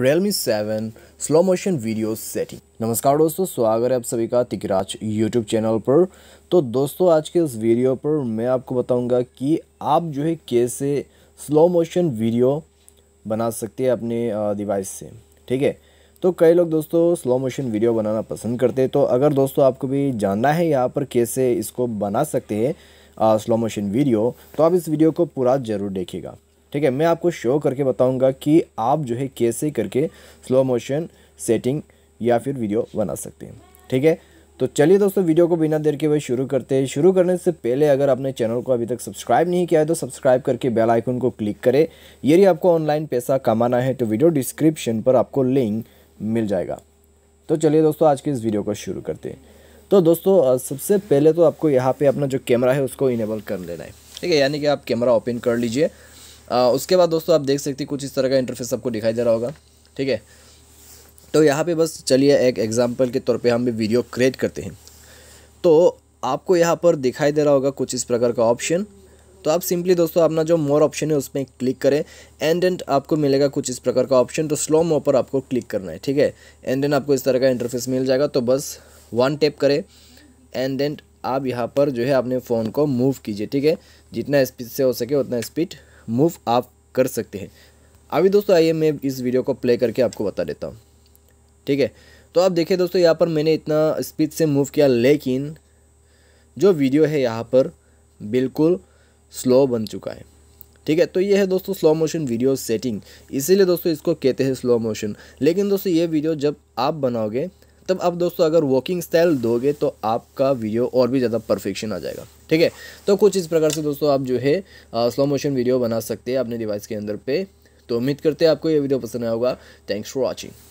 Realme 7 slow motion video setting नमस्कार दोस्तों स्वागत है आप सभी का तिकराज यूट्यूब चैनल पर तो दोस्तों आज के इस वीडियो पर मैं आपको बताऊंगा कि आप जो है कैसे स्लो मोशन वीडियो बना सकते हैं अपने डिवाइस से ठीक है तो कई लोग दोस्तों स्लो मोशन वीडियो बनाना पसंद करते हैं तो अगर दोस्तों आपको भी जानना है यहाँ पर कैसे इसको बना सकते हैं स्लो मोशन वीडियो तो आप इस वीडियो को पूरा ज़रूर देखिएगा ठीक है मैं आपको शो करके बताऊंगा कि आप जो है कैसे करके स्लो मोशन सेटिंग या फिर वीडियो बना सकते हैं ठीक है तो चलिए दोस्तों वीडियो को बिना देर के वह शुरू करते हैं शुरू करने से पहले अगर आपने चैनल को अभी तक सब्सक्राइब नहीं किया है तो सब्सक्राइब करके बेल आइकन को क्लिक करें यदि आपको ऑनलाइन पैसा कमाना है तो वीडियो डिस्क्रिप्शन पर आपको लिंक मिल जाएगा तो चलिए दोस्तों आज के इस वीडियो को शुरू करते हैं तो दोस्तों सबसे पहले तो आपको यहाँ पे अपना जो कैमरा है उसको इनेबल कर लेना है ठीक है यानी कि आप कैमरा ओपन कर लीजिए आ, उसके बाद दोस्तों आप देख सकते कुछ इस तरह का इंटरफेस आपको दिखाई दे रहा होगा ठीक है तो यहाँ पे बस चलिए एक एग्ज़ाम्पल के तौर पे हम भी वीडियो क्रिएट करते हैं तो आपको यहाँ पर दिखाई दे रहा होगा कुछ इस प्रकार का ऑप्शन तो आप सिंपली दोस्तों अपना जो मोर ऑप्शन है उसमें क्लिक करें एंड एंड आपको मिलेगा कुछ इस प्रकार का ऑप्शन तो स्लो मो पर आपको क्लिक करना है ठीक है एंड एंड आपको इस तरह का इंटरफेस मिल जाएगा तो बस वन टेप करें एंड एंड आप यहाँ पर जो है अपने फ़ोन को मूव कीजिए ठीक है जितना स्पीड से हो सके उतना स्पीड मूव आप कर सकते हैं अभी दोस्तों आइए मैं इस वीडियो को प्ले करके आपको बता देता हूँ ठीक है तो आप देखिए दोस्तों यहाँ पर मैंने इतना स्पीड से मूव किया लेकिन जो वीडियो है यहाँ पर बिल्कुल स्लो बन चुका है ठीक है तो ये है दोस्तों स्लो मोशन वीडियो सेटिंग इसीलिए दोस्तों इसको कहते हैं स्लो मोशन लेकिन दोस्तों ये वीडियो जब आप बनाओगे तब आप दोस्तों अगर वॉकिंग स्टाइल दोगे तो आपका वीडियो और भी ज़्यादा परफेक्शन आ जाएगा ठीक है तो कुछ इस प्रकार से दोस्तों आप जो है स्लो मोशन वीडियो बना सकते हैं अपने डिवाइस के अंदर पे तो उम्मीद करते हैं आपको ये वीडियो पसंद आया होगा थैंक्स फॉर वॉचिंग